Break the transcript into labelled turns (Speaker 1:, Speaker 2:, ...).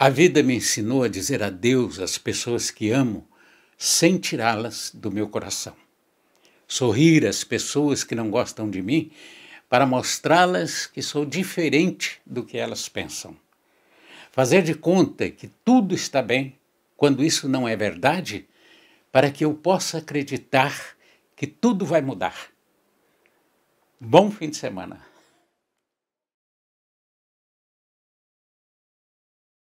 Speaker 1: A vida me ensinou a dizer adeus às pessoas que amo sem tirá-las do meu coração. Sorrir às pessoas que não gostam de mim para mostrá-las que sou diferente do que elas pensam. Fazer de conta que tudo está bem quando isso não é verdade, para que eu possa acreditar que tudo vai mudar.
Speaker 2: Bom fim de semana.